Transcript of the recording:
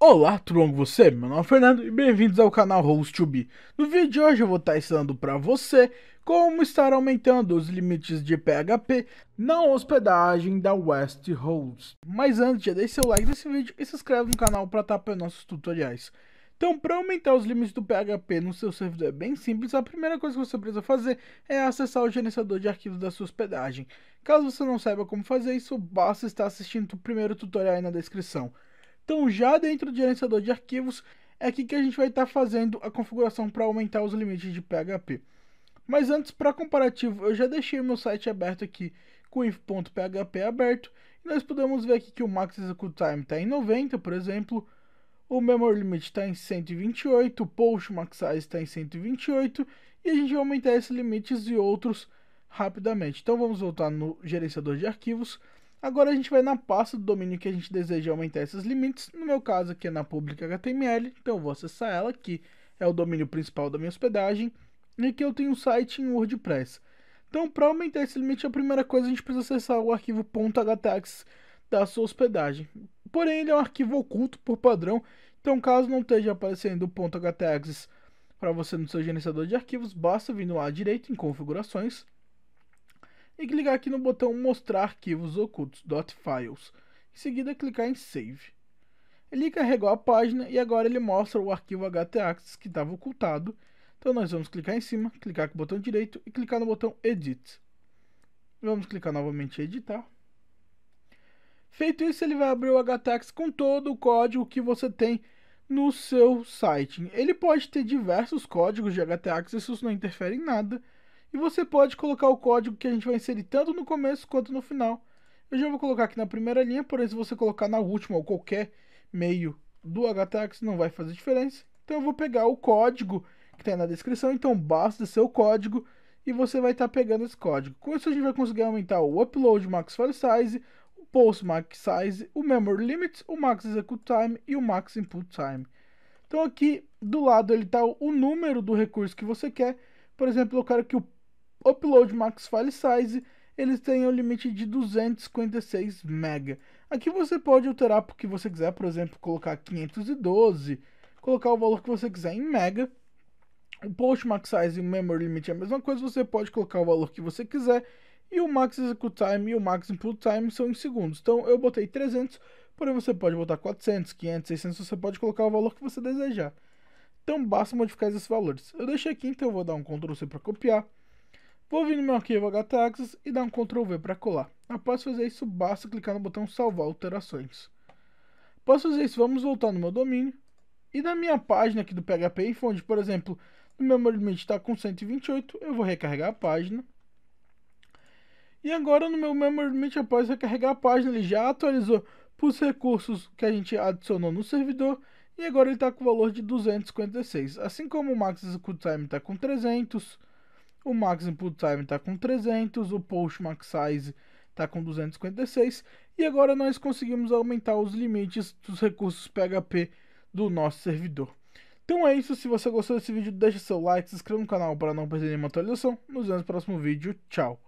Olá, tudo bom com você? Meu nome é Fernando e bem-vindos ao canal Host Be. No vídeo de hoje eu vou estar ensinando para você como estar aumentando os limites de PHP na hospedagem da West Holds. Mas antes, já deixe seu like nesse vídeo e se inscreve no canal para estar apoiando nossos tutoriais. Então, para aumentar os limites do PHP no seu servidor é bem simples, a primeira coisa que você precisa fazer é acessar o gerenciador de arquivos da sua hospedagem. Caso você não saiba como fazer isso, basta estar assistindo o primeiro tutorial aí na descrição. Então já dentro do gerenciador de arquivos é aqui que a gente vai estar tá fazendo a configuração para aumentar os limites de PHP. Mas antes, para comparativo, eu já deixei meu site aberto aqui com inf.php aberto e nós podemos ver aqui que o max execute time está em 90, por exemplo, o memory limit está em 128, o post max size está em 128 e a gente vai aumentar esses limites e outros rapidamente. Então vamos voltar no gerenciador de arquivos Agora a gente vai na pasta do domínio que a gente deseja aumentar esses limites. No meu caso aqui é na pública HTML, então eu vou acessar ela, que é o domínio principal da minha hospedagem. E aqui eu tenho um site em WordPress. Então, para aumentar esse limite, a primeira coisa a gente precisa acessar o arquivo .htax da sua hospedagem. Porém, ele é um arquivo oculto por padrão, então caso não esteja aparecendo o .htax para você no seu gerenciador de arquivos, basta vir lá direito em configurações e clicar aqui no botão Mostrar arquivos ocultos .files. Em seguida, clicar em Save. Ele carregou a página e agora ele mostra o arquivo htaccess que estava ocultado. Então nós vamos clicar em cima, clicar com o botão direito e clicar no botão Edit. Vamos clicar novamente em Editar. Feito isso, ele vai abrir o htaccess com todo o código que você tem no seu site. Ele pode ter diversos códigos de htaccess, isso não interfere em nada e você pode colocar o código que a gente vai inserir tanto no começo quanto no final. Eu já vou colocar aqui na primeira linha, porém se você colocar na última ou qualquer meio do HTX não vai fazer diferença. Então eu vou pegar o código que está na descrição, então basta ser o código e você vai estar tá pegando esse código. Com isso a gente vai conseguir aumentar o upload max file size, o post max size, o memory limit, o max execute time e o max input time. Então aqui do lado ele está o número do recurso que você quer. Por exemplo, eu quero que o upload max file size, eles têm o um limite de 256 MB. Aqui você pode alterar porque você quiser, por exemplo, colocar 512, colocar o valor que você quiser em mega. O post max size e o memory limit é a mesma coisa, você pode colocar o valor que você quiser. E o max execute time e o max input time são em segundos. Então eu botei 300, porém você pode botar 400, 500, 600, você pode colocar o valor que você desejar. Então basta modificar esses valores. Eu deixei aqui, então eu vou dar um Ctrl C para copiar. Vou vir no meu arquivo htaxis e dar um Ctrl V para colar. Após fazer isso, basta clicar no botão salvar alterações. Após fazer isso, vamos voltar no meu domínio e na minha página aqui do PHP Info, onde, por exemplo, o memory limit está com 128, eu vou recarregar a página. E agora no meu memory limit, após recarregar a página, ele já atualizou para os recursos que a gente adicionou no servidor e agora ele está com o valor de 256. Assim como o max execute time está com 300, o max input Time está com 300, o Post Max Size está com 256. E agora nós conseguimos aumentar os limites dos recursos PHP do nosso servidor. Então é isso, se você gostou desse vídeo, deixe seu like, se inscreva no canal para não perder nenhuma atualização. Nos vemos no próximo vídeo, tchau!